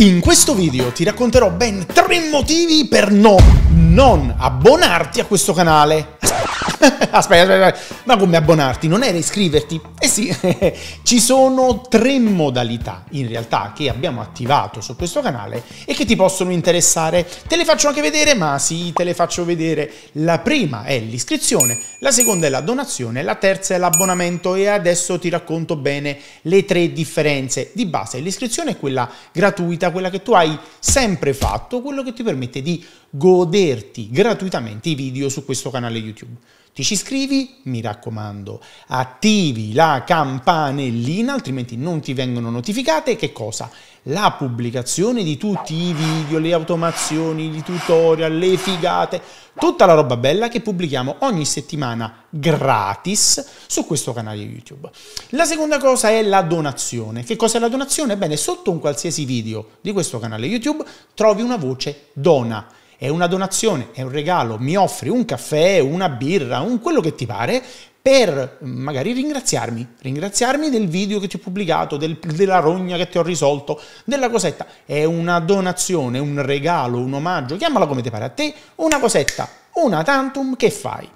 In questo video ti racconterò ben tre motivi per no, non abbonarti a questo canale. Aspetta, aspetta, aspetta, ma come abbonarti? Non era iscriverti? Eh sì, ci sono tre modalità in realtà che abbiamo attivato su questo canale e che ti possono interessare. Te le faccio anche vedere, ma sì, te le faccio vedere. La prima è l'iscrizione, la seconda è la donazione, la terza è l'abbonamento e adesso ti racconto bene le tre differenze. Di base l'iscrizione è quella gratuita, quella che tu hai sempre fatto, quello che ti permette di goderti gratuitamente i video su questo canale YouTube. Ti ci iscrivi? Mi raccomando, attivi la campanellina, altrimenti non ti vengono notificate che cosa? La pubblicazione di tutti i video, le automazioni, i tutorial, le figate, tutta la roba bella che pubblichiamo ogni settimana gratis su questo canale YouTube. La seconda cosa è la donazione. Che cos'è la donazione? Bene, sotto un qualsiasi video di questo canale YouTube trovi una voce dona è una donazione, è un regalo, mi offri un caffè, una birra, un quello che ti pare, per magari ringraziarmi, ringraziarmi del video che ti ho pubblicato, del, della rogna che ti ho risolto, della cosetta. È una donazione, un regalo, un omaggio, chiamala come ti pare a te, una cosetta, una tantum che fai.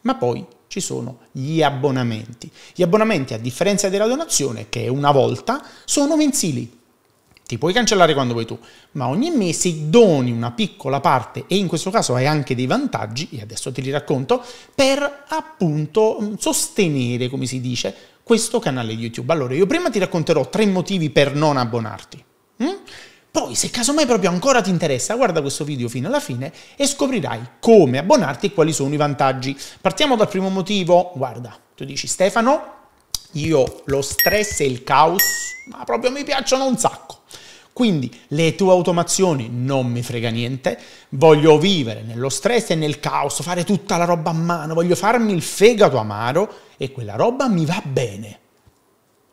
Ma poi ci sono gli abbonamenti. Gli abbonamenti, a differenza della donazione, che è una volta, sono mensili ti puoi cancellare quando vuoi tu, ma ogni mese doni una piccola parte e in questo caso hai anche dei vantaggi, e adesso te li racconto, per appunto mm, sostenere, come si dice, questo canale YouTube. Allora, io prima ti racconterò tre motivi per non abbonarti. Mm? Poi, se casomai proprio ancora ti interessa, guarda questo video fino alla fine e scoprirai come abbonarti e quali sono i vantaggi. Partiamo dal primo motivo. Guarda, tu dici Stefano, io lo stress e il caos, ma proprio mi piacciono un sacco. Quindi le tue automazioni non mi frega niente, voglio vivere nello stress e nel caos, fare tutta la roba a mano, voglio farmi il fegato amaro e quella roba mi va bene.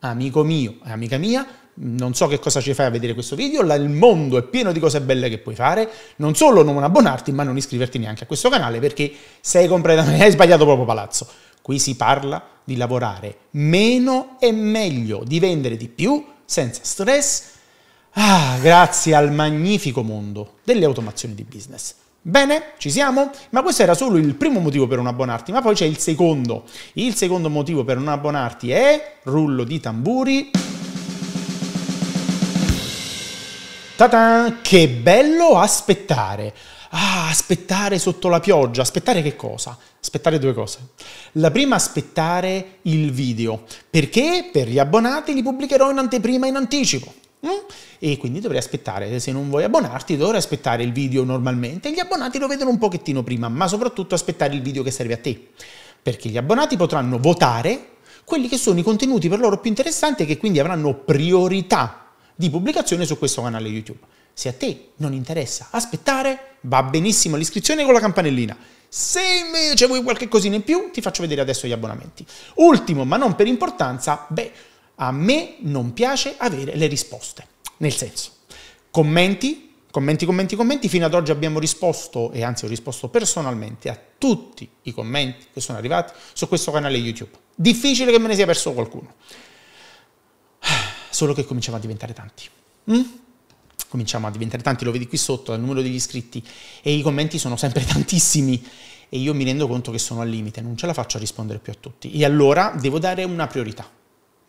Amico mio e amica mia, non so che cosa ci fai a vedere questo video, il mondo è pieno di cose belle che puoi fare, non solo non abbonarti ma non iscriverti neanche a questo canale perché sei completamente, hai sbagliato proprio palazzo. Qui si parla di lavorare meno e meglio, di vendere di più senza stress, Ah, grazie al magnifico mondo delle automazioni di business. Bene, ci siamo? Ma questo era solo il primo motivo per non abbonarti, ma poi c'è il secondo. Il secondo motivo per non abbonarti è rullo di tamburi. Ta-tan! Che bello aspettare! Ah, aspettare sotto la pioggia, aspettare che cosa? Aspettare due cose. La prima, aspettare il video, perché per gli abbonati li pubblicherò in anteprima in anticipo. Mm? E quindi dovrei aspettare, se non vuoi abbonarti, dovrai aspettare il video normalmente. Gli abbonati lo vedono un pochettino prima, ma soprattutto aspettare il video che serve a te. Perché gli abbonati potranno votare quelli che sono i contenuti per loro più interessanti e che quindi avranno priorità di pubblicazione su questo canale YouTube. Se a te non interessa aspettare, va benissimo l'iscrizione con la campanellina. Se invece vuoi qualche cosina in più, ti faccio vedere adesso gli abbonamenti. Ultimo, ma non per importanza, beh, a me non piace avere le risposte. Nel senso, commenti, commenti, commenti, commenti. Fino ad oggi abbiamo risposto, e anzi ho risposto personalmente, a tutti i commenti che sono arrivati su questo canale YouTube. Difficile che me ne sia perso qualcuno. Solo che cominciamo a diventare tanti. Mm? Cominciamo a diventare tanti, lo vedi qui sotto dal numero degli iscritti e i commenti sono sempre tantissimi e io mi rendo conto che sono al limite, non ce la faccio a rispondere più a tutti. E allora devo dare una priorità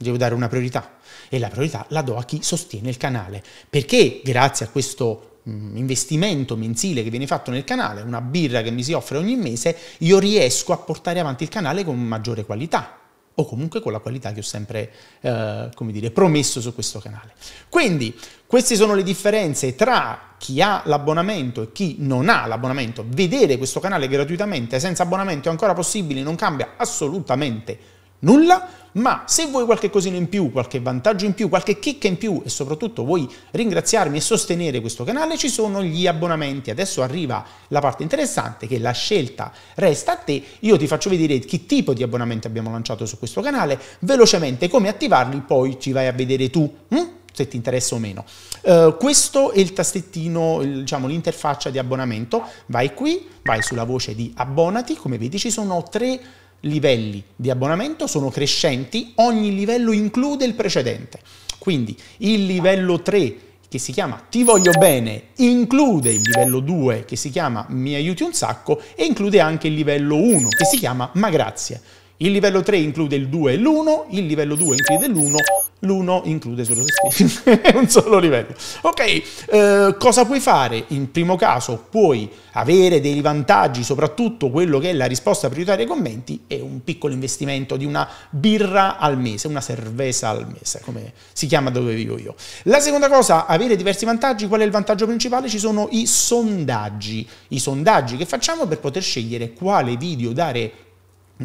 devo dare una priorità e la priorità la do a chi sostiene il canale, perché grazie a questo mm, investimento mensile che viene fatto nel canale, una birra che mi si offre ogni mese, io riesco a portare avanti il canale con maggiore qualità o comunque con la qualità che ho sempre eh, come dire, promesso su questo canale. Quindi queste sono le differenze tra chi ha l'abbonamento e chi non ha l'abbonamento. Vedere questo canale gratuitamente senza abbonamento è ancora possibile, non cambia assolutamente nulla, ma se vuoi qualche cosina in più, qualche vantaggio in più, qualche chicca in più e soprattutto vuoi ringraziarmi e sostenere questo canale, ci sono gli abbonamenti. Adesso arriva la parte interessante che la scelta resta a te. Io ti faccio vedere che tipo di abbonamenti abbiamo lanciato su questo canale, velocemente come attivarli, poi ci vai a vedere tu. Hm? se ti interessa o meno. Uh, questo è il tastettino, il, diciamo l'interfaccia di abbonamento. Vai qui, vai sulla voce di abbonati, come vedi ci sono tre livelli di abbonamento sono crescenti, ogni livello include il precedente. Quindi il livello 3 che si chiama Ti voglio bene include il livello 2 che si chiama Mi aiuti un sacco e include anche il livello 1 che si chiama Ma grazie. Il livello 3 include il 2 e l'1, il livello 2 include l'1, L'uno include solo se stesso, è un solo livello. Ok, eh, cosa puoi fare? In primo caso puoi avere dei vantaggi, soprattutto quello che è la risposta prioritaria ai commenti e un piccolo investimento di una birra al mese, una cervesa al mese, come si chiama dove vivo io. La seconda cosa, avere diversi vantaggi, qual è il vantaggio principale? Ci sono i sondaggi, i sondaggi che facciamo per poter scegliere quale video dare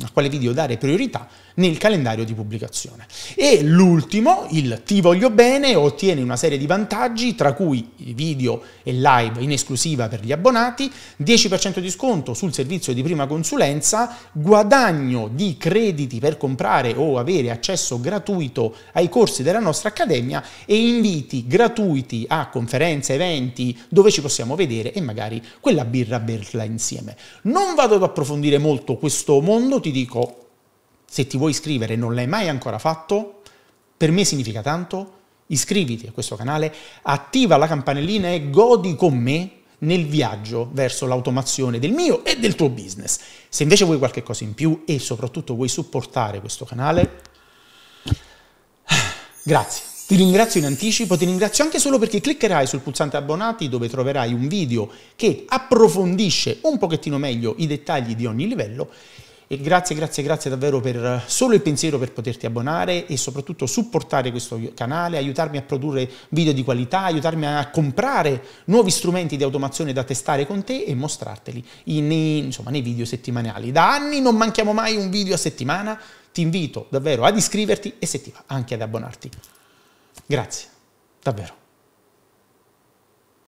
a quale video dare priorità nel calendario di pubblicazione. E l'ultimo, il ti voglio bene, ottiene una serie di vantaggi, tra cui video e live in esclusiva per gli abbonati, 10% di sconto sul servizio di prima consulenza, guadagno di crediti per comprare o avere accesso gratuito ai corsi della nostra accademia e inviti gratuiti a conferenze, eventi dove ci possiamo vedere e magari quella birra berla insieme. Non vado ad approfondire molto questo mondo, ti dico se ti vuoi iscrivere e non l'hai mai ancora fatto, per me significa tanto, iscriviti a questo canale, attiva la campanellina e godi con me nel viaggio verso l'automazione del mio e del tuo business. Se invece vuoi qualche cosa in più e soprattutto vuoi supportare questo canale, grazie. Ti ringrazio in anticipo, ti ringrazio anche solo perché cliccherai sul pulsante abbonati dove troverai un video che approfondisce un pochettino meglio i dettagli di ogni livello e grazie, grazie, grazie davvero per eh, solo il pensiero per poterti abbonare e soprattutto supportare questo canale, aiutarmi a produrre video di qualità, aiutarmi a comprare nuovi strumenti di automazione da testare con te e mostrarteli nei, insomma, nei video settimanali. Da anni non manchiamo mai un video a settimana, ti invito davvero ad iscriverti e se ti va anche ad abbonarti. Grazie, davvero.